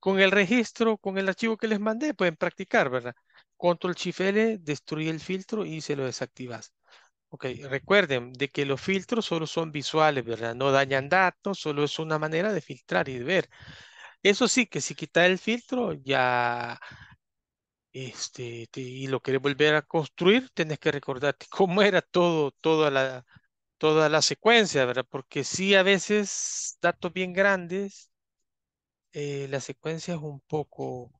con el registro, con el archivo que les mandé, pueden practicar, ¿verdad? Control Shift L, destruye el filtro y se lo desactivas. Ok, recuerden de que los filtros solo son visuales, ¿verdad? No dañan datos, solo es una manera de filtrar y de ver. Eso sí, que si quitas el filtro, ya este, y lo querés volver a construir, tenés que recordarte cómo era todo, toda la, toda la secuencia, ¿verdad? Porque sí, a veces datos bien grandes, eh, la secuencia es un poco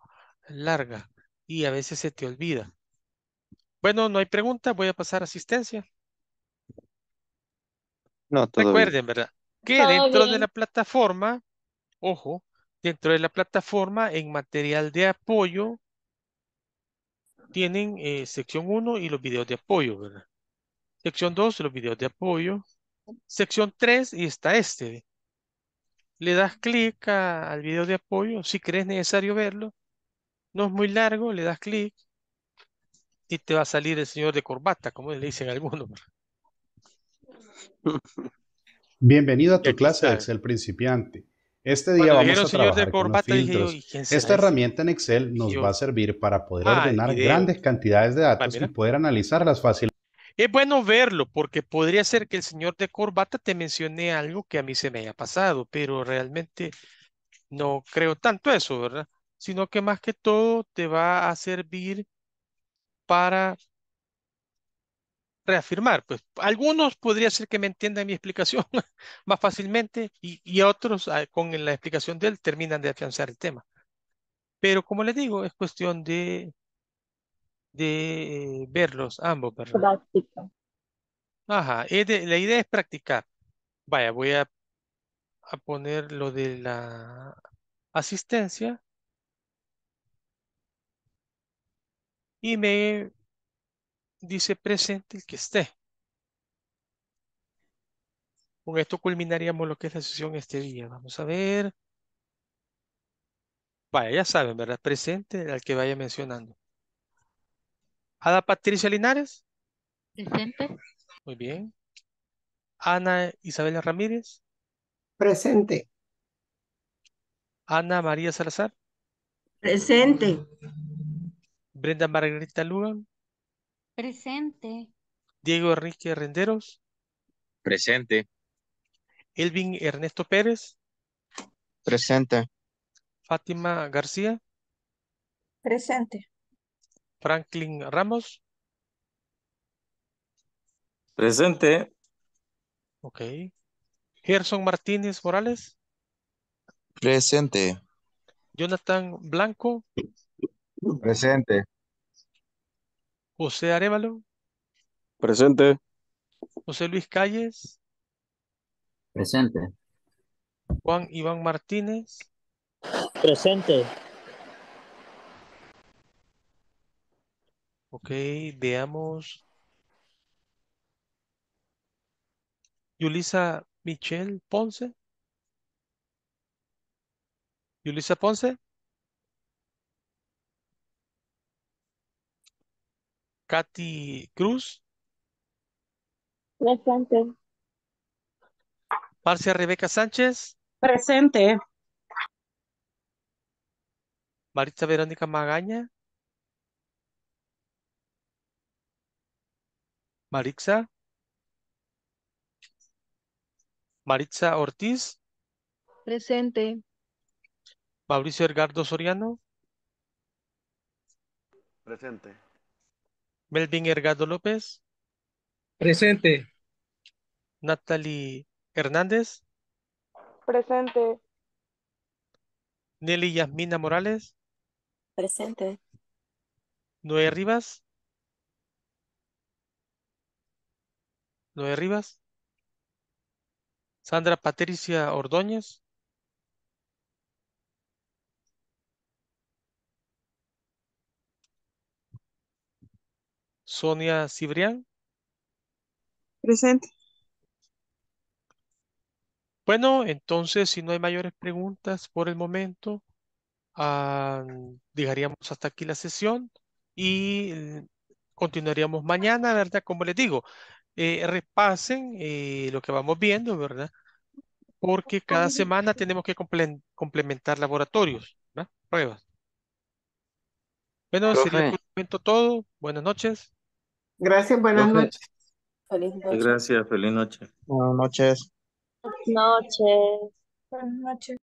larga y a veces se te olvida. Bueno, no hay preguntas, voy a pasar a asistencia. No, todo Recuerden, ¿verdad? Que dentro de la plataforma, ojo, dentro de la plataforma en material de apoyo tienen eh, sección 1 y los videos de apoyo, ¿verdad? Sección 2, los videos de apoyo. Sección 3, y está este. Le das clic al video de apoyo, si crees necesario verlo. No es muy largo, le das clic y te va a salir el señor de corbata, como le dicen algunos. Bienvenido a tu clase de Excel principiante. Este día vamos a trabajar con Esta herramienta en Excel nos va a servir para poder ah, ordenar grandes cantidades de ah, datos y poder analizarlas fácilmente. Es bueno verlo porque podría ser que el señor de corbata te mencione algo que a mí se me haya pasado, pero realmente no creo tanto eso, ¿verdad? Sino que más que todo te va a servir para reafirmar. Pues algunos podría ser que me entiendan mi explicación más fácilmente y, y otros ah, con la explicación de él terminan de afianzar el tema. Pero como les digo, es cuestión de de eh, verlos ambos, ¿verdad? Ajá, la idea es practicar. Vaya, voy a, a poner lo de la asistencia. Y me dice presente el que esté. Con esto culminaríamos lo que es la sesión este día. Vamos a ver. Vaya, ya saben, ¿verdad? Presente al que vaya mencionando. Ada Patricia Linares. Presente. Muy bien. Ana Isabela Ramírez. Presente. Ana María Salazar. Presente. Brenda Margarita Lugan. Presente. Diego Enrique Renderos. Presente. Elvin Ernesto Pérez. Presente. Fátima García. Presente. Franklin Ramos. Presente. Ok. Gerson Martínez Morales. Presente. Jonathan Blanco. Presente. José Arevalo. Presente. José Luis Calles. Presente. Juan Iván Martínez. Presente. Ok, veamos. Yulisa Michelle Ponce. Yulisa Ponce. Katy Cruz. Presente. Marcia Rebeca Sánchez. Presente. Marita Verónica Magaña. Maritza. Maritza Ortiz. Presente. Mauricio Ergardo Soriano. Presente. Melvin Ergado López. Presente. Natalie Hernández. Presente. Nelly Yasmina Morales. Presente. Noé Rivas. de Rivas? Sandra Patricia Ordóñez. Sonia Cibrián. Presente. Bueno, entonces, si no hay mayores preguntas por el momento, uh, dejaríamos hasta aquí la sesión y eh, continuaríamos mañana, ¿verdad? Como les digo, eh, repasen eh, lo que vamos viendo, ¿verdad? Porque cada semana tenemos que complementar laboratorios, ¿verdad? Pruebas. Bueno, si sería por todo. Buenas noches. Gracias, buenas noches. Feliz noche. Gracias, feliz noche. Buenas noches. noches. Buenas noches.